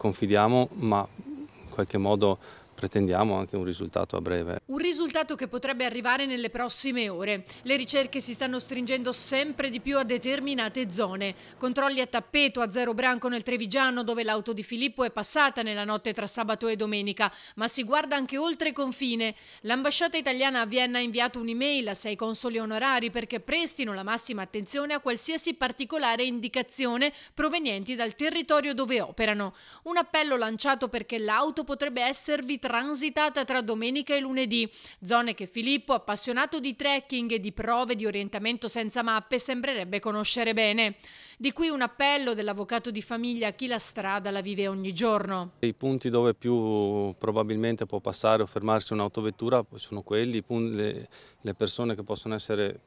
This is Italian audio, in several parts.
confidiamo, ma in qualche modo pretendiamo anche un risultato a breve. Un risultato che potrebbe arrivare nelle prossime ore. Le ricerche si stanno stringendo sempre di più a determinate zone. Controlli a tappeto a Zero Branco nel Trevigiano dove l'auto di Filippo è passata nella notte tra sabato e domenica, ma si guarda anche oltre confine. L'ambasciata italiana a Vienna ha inviato un'email a sei consoli onorari perché prestino la massima attenzione a qualsiasi particolare indicazione provenienti dal territorio dove operano. Un appello lanciato perché l'auto potrebbe esservi tra transitata tra domenica e lunedì, zone che Filippo, appassionato di trekking e di prove di orientamento senza mappe, sembrerebbe conoscere bene. Di qui un appello dell'avvocato di famiglia a chi la strada la vive ogni giorno. I punti dove più probabilmente può passare o fermarsi un'autovettura sono quelli, le, persone che possono essere,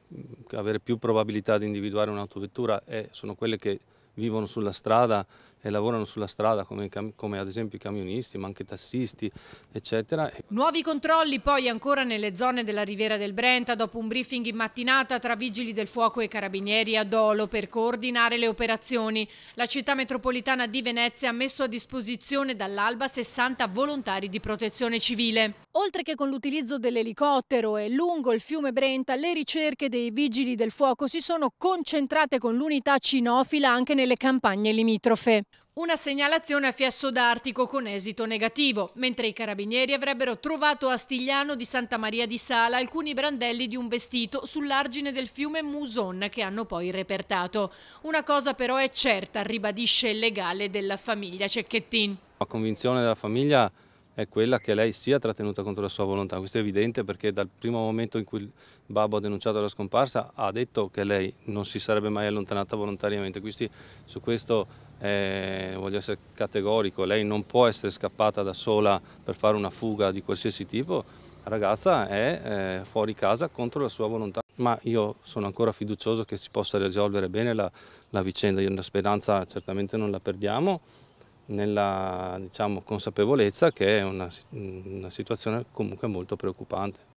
avere più probabilità di individuare un'autovettura sono quelle che vivono sulla strada e lavorano sulla strada come, come, ad esempio i camionisti ma anche i tassisti eccetera. Nuovi controlli poi ancora nelle zone della Riviera del Brenta dopo un briefing in mattinata tra vigili del fuoco e carabinieri a Dolo per coordinare le operazioni. La città metropolitana di Venezia ha messo a disposizione dall'alba 60 volontari di protezione civile. Oltre che con l'utilizzo dell'elicottero e lungo il fiume Brenta le ricerche dei vigili del fuoco si sono concentrate con l'unità cinofila anche nel nelle campagne limitrofe. Una segnalazione a Fiasso d'Artico con esito negativo, mentre i carabinieri avrebbero trovato a Stigliano di Santa Maria di Sala alcuni brandelli di un vestito sull'argine del fiume Muson che hanno poi repertato. Una cosa però è certa, ribadisce il legale della famiglia Cecchettin. La convinzione della famiglia è quella che lei sia trattenuta contro la sua volontà. Questo è evidente perché dal primo momento in cui il babbo ha denunciato la scomparsa ha detto che lei non si sarebbe mai allontanata volontariamente. Quindi su questo eh, voglio essere categorico, lei non può essere scappata da sola per fare una fuga di qualsiasi tipo. La ragazza è eh, fuori casa contro la sua volontà ma io sono ancora fiducioso che si possa risolvere bene la, la vicenda, io una speranza certamente non la perdiamo nella diciamo, consapevolezza che è una, una situazione comunque molto preoccupante.